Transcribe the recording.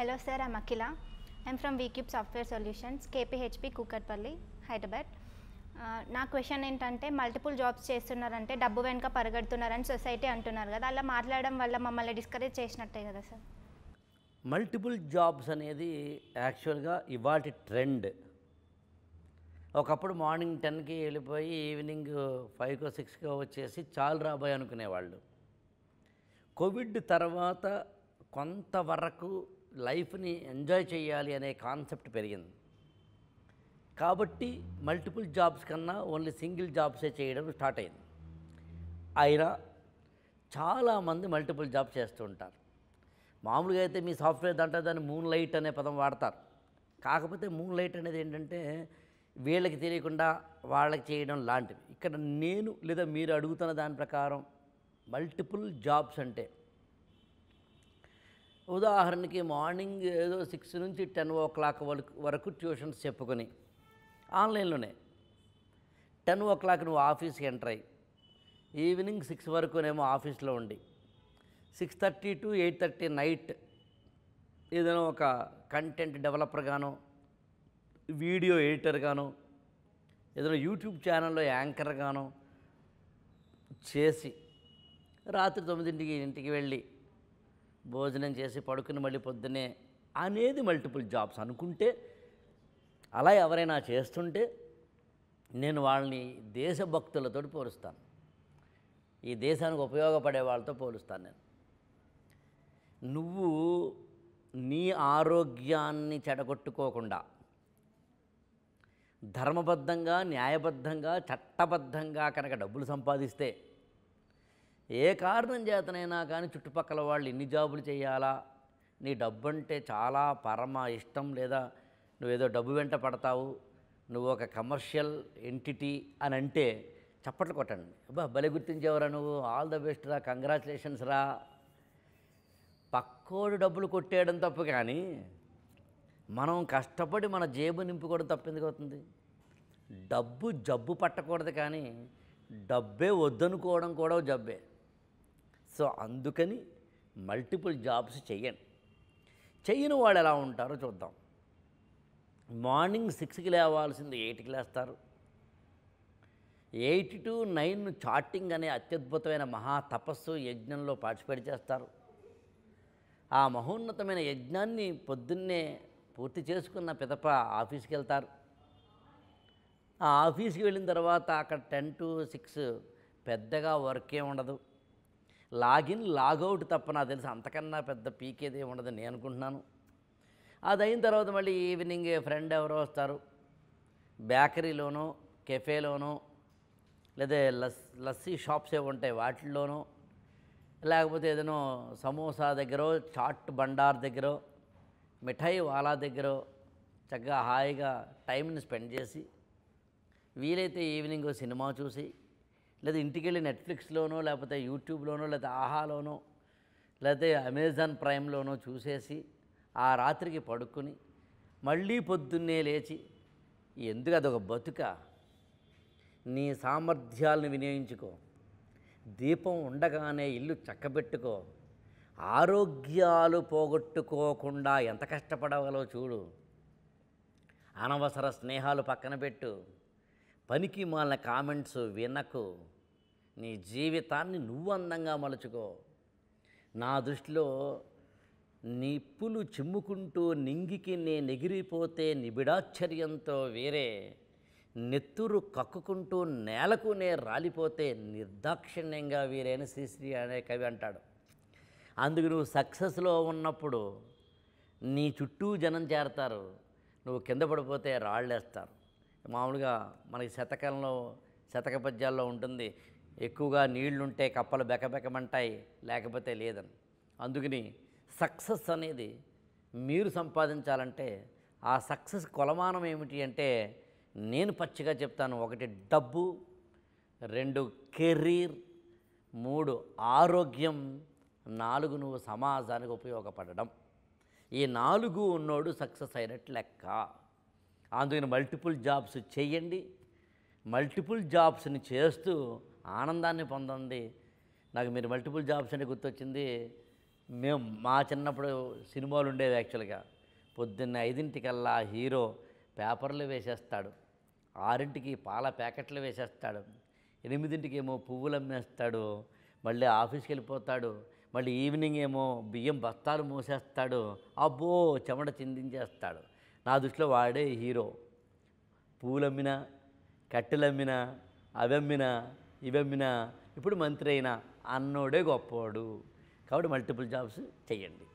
hello sir ఆ మఖిల I'm from V Cube software solutions KPHB Kukatpally Hyderabad నా క్వశ్చన్ ఏంటంటే మల్టిపుల్ జాబ్స్ చేస్తున్నారంటే డబ్బు వెనుక పరగడుతున్నారని సొసైటీ అంటున్నారు కదా అలా మాట్లాడడం వల్ల మమ్మల్ని డిస్కరేజ్ చేసినట్టే కదా సార్ మల్టిపుల్ జాబ్స్ అనేది యాక్చువల్గా ఇవాటి ట్రెండ్ ఒకప్పుడు మార్నింగ్ టెన్కి వెళ్ళిపోయి ఈవినింగ్ ఫైవ్కో సిక్స్కో వచ్చేసి చాలు రాబోయే అనుకునేవాళ్ళు కోవిడ్ తర్వాత కొంతవరకు లైఫ్ని ఎంజాయ్ చేయాలి అనే కాన్సెప్ట్ పెరిగింది కాబట్టి మల్టిపుల్ జాబ్స్ కన్నా ఓన్లీ సింగిల్ జాబ్సే చేయడం స్టార్ట్ అయింది అయినా చాలామంది మల్టిపుల్ జాబ్ చేస్తూ ఉంటారు మామూలుగా అయితే మీ సాఫ్ట్వేర్ దాంట్లో దాన్ని మూన్ లైట్ అనే పదం వాడతారు కాకపోతే మూన్ లైట్ అనేది ఏంటంటే వీళ్ళకి తెలియకుండా వాళ్ళకి చేయడం లాంటివి ఇక్కడ నేను లేదా మీరు అడుగుతున్న దాని ప్రకారం మల్టిపుల్ జాబ్స్ అంటే ఉదాహరణకి మార్నింగ్ ఏదో సిక్స్ నుంచి టెన్ ఓ క్లాక్ వరకు వరకు ట్యూషన్స్ చెప్పుకొని ఆన్లైన్లోనే టెన్ ఓ క్లాక్ నువ్వు ఆఫీస్కి ఎంటర్ అయ్యి ఈవినింగ్ సిక్స్ వరకు వరకునేమో ఆఫీస్లో ఉండి six thirty to eight thirty night ఏదైనా ఒక కంటెంట్ డెవలపర్గానో వీడియో ఎడిటర్గానో ఏదైనా యూట్యూబ్ ఛానల్లో యాంకర్గానో చేసి రాత్రి తొమ్మిదింటికి ఇంటికి వెళ్ళి భోజనం చేసి పడుకుని మళ్ళీ పొద్దునే అనేది మల్టిపుల్ జాబ్స్ అనుకుంటే అలా ఎవరైనా చేస్తుంటే నేను వాళ్ళని దేశభక్తులతో పోలుస్తాను ఈ దేశానికి ఉపయోగపడే వాళ్ళతో పోలుస్తాను నేను నువ్వు నీ ఆరోగ్యాన్ని చెడగొట్టుకోకుండా ధర్మబద్ధంగా న్యాయబద్ధంగా చట్టబద్ధంగా కనుక డబ్బులు సంపాదిస్తే ఏ కారణం చేతనైనా కానీ చుట్టుపక్కల వాళ్ళు ఇన్ని జాబులు చేయాలా నీ డబ్బు అంటే చాలా పరమ ఇష్టం లేదా నువ్వేదో డబ్బు వెంట పడతావు నువ్వు ఒక కమర్షియల్ ఎంటిటీ అని అంటే చప్పట్లు కొట్టండి అబ్బా బలి గుర్తించేవరా నువ్వు ఆల్ ద బెస్ట్ రా కంగ్రాచులేషన్స్ రా పక్కోడు డబ్బులు కొట్టేయడం తప్పు కానీ మనం కష్టపడి మన జేబు నింపుకోవడం తప్పింది అవుతుంది డబ్బు జబ్బు పట్టకూడదు కానీ డబ్బే వద్దనుకోవడం కూడా జబ్బే సో అందుకని మల్టిపుల్ జాబ్స్ చెయ్యండి చెయ్యని వాళ్ళు ఎలా ఉంటారో చూద్దాం మార్నింగ్ సిక్స్కి లేవాల్సింది ఎయిట్కి లేస్తారు ఎయిట్ టు నైన్ చాటింగ్ అనే అత్యద్భుతమైన మహా తపస్సు యజ్ఞంలో పార్టిసిపేట్ చేస్తారు ఆ మహోన్నతమైన యజ్ఞాన్ని పొద్దున్నే పూర్తి చేసుకున్న పిదప ఆఫీస్కి వెళ్తారు ఆ ఆఫీస్కి వెళ్ళిన తర్వాత అక్కడ టెన్ టు సిక్స్ పెద్దగా వర్క్ ఉండదు లాగిన్ లాగౌట్ తప్ప నాకు తెలిసి అంతకన్నా పెద్ద పీకేది ఉండదు నేను అనుకుంటున్నాను అది అయిన తర్వాత మళ్ళీ ఈవినింగ్ ఫ్రెండ్ ఎవరో వస్తారు బేకరీలోనో కెఫేలోనో లేదా లస్ లస్సీ షాప్స్ ఏవి ఉంటాయి వాటిల్లోనో లేకపోతే ఏదైనా సమోసా దగ్గర చాట్ బండార్ దగ్గర మిఠాయి వాలా దగ్గర చక్కగా హాయిగా టైంని స్పెండ్ చేసి వీలైతే ఈవినింగ్ సినిమా చూసి లేదా ఇంటికి వెళ్ళి నెట్ఫ్లిక్స్లోనో లేకపోతే యూట్యూబ్లోనో లేదా ఆహాలోనో లేకపోతే అమెజాన్ ప్రైమ్లోనో చూసేసి ఆ రాత్రికి పడుకుని మళ్ళీ పొద్దున్నే లేచి ఎందుకు అదొక బతుక నీ సామర్థ్యాలను వినియోగించుకో దీపం ఉండగానే ఇల్లు చక్కబెట్టుకో ఆరోగ్యాలు పోగొట్టుకోకుండా ఎంత కష్టపడగలో చూడు అనవసర స్నేహాలు పక్కన పెట్టు పనికి మాలిన కామెంట్స్ వినకు నీ జీవితాన్ని నువ్వు అందంగా మలుచుకో నా దృష్టిలో నిప్పులు చిమ్ముకుంటూ నింగికి నేను ఎగిరిపోతే నిబిడాశ్చర్యంతో వేరే నెత్తురు కక్కుకుంటూ నేలకు నే రాలిపోతే నిర్దాక్షిణ్యంగా వీరేని శ్రీశ్రీ అనే కవి అంటాడు అందుకు నువ్వు సక్సెస్లో ఉన్నప్పుడు నీ చుట్టూ జనం చేరతారు నువ్వు కింద పడిపోతే రాళ్ళేస్తారు మామూలుగా మనకి శతకంలో శతక పద్యాల్లో ఉంటుంది ఎక్కువగా నీళ్లుంటే కప్పలు బెకబెకమంటాయి లేకపోతే లేదని అందుకని సక్సెస్ అనేది మీరు సంపాదించాలంటే ఆ సక్సెస్ కొలమానం ఏమిటి అంటే నేను పచ్చిగా చెప్తాను ఒకటి డబ్బు రెండు కెరీర్ మూడు ఆరోగ్యం నాలుగు నువ్వు సమాజానికి ఉపయోగపడడం ఈ నాలుగు ఉన్నోడు సక్సెస్ అయినట్టు లెక్క అందుకని మల్టిపుల్ జాబ్స్ చేయండి మల్టిపుల్ జాబ్స్ని చేస్తూ ఆనందాన్ని పొందండి నాకు మీరు మల్టిపుల్ జాబ్స్ అని గుర్తొచ్చింది మేము మా చిన్నప్పుడు సినిమాలు ఉండేవి యాక్చువల్గా పొద్దున్న ఐదింటికల్లా హీరో పేపర్లు వేసేస్తాడు ఆరింటికి పాల ప్యాకెట్లు వేసేస్తాడు ఎనిమిదింటికి ఏమో పువ్వులు అమ్మేస్తాడు మళ్ళీ ఆఫీస్కి వెళ్ళిపోతాడు మళ్ళీ ఈవినింగ్ ఏమో బియ్యం బస్తాలు మూసేస్తాడు అబ్బో చెమట చిందించేస్తాడు నా దృష్టిలో వాడే హీరో పూలమ్మినా కట్టెలమ్మినా అవమ్మినా ఇవమ్మినా ఇప్పుడు మంత్రి అయినా అన్నోడే గొప్పవాడు కాబట్టి మల్టిపుల్ జాబ్స్ చేయండి